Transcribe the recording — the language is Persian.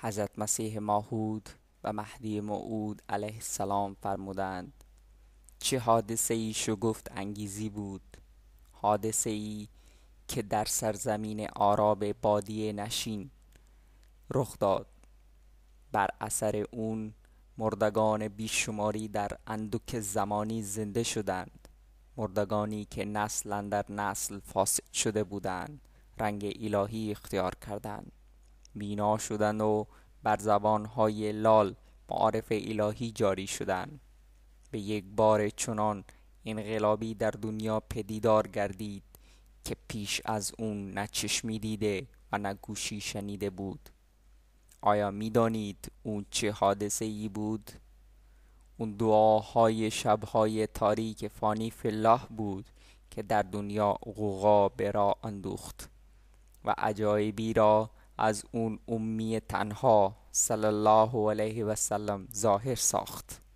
حضرت مسیح ماهود و مهدی موعود علیه السلام فرمودند چه حادثه ای شگفت انگیزی بود حادثه ای که در سرزمین آراب بادی نشین رخ داد بر اثر اون مردگان بیشماری در اندوک زمانی زنده شدند مردگانی که نسل در نسل فاسد شده بودند رنگ الهی اختیار کردند بینا شدند و بر های لال معارف الهی جاری شدند به یک بار چنان انقلابی در دنیا پدیدار گردید که پیش از اون نه چشمی دیده و نه گوشی شنیده بود آیا میدانید اون چه حادثه ای بود؟ اون دعاهای شبهای تاریک فانی فلاح بود که در دنیا غوغا برا اندوخت و عجایبی را از اون امی تنها صلی الله علیه و سلم ظاهر ساخت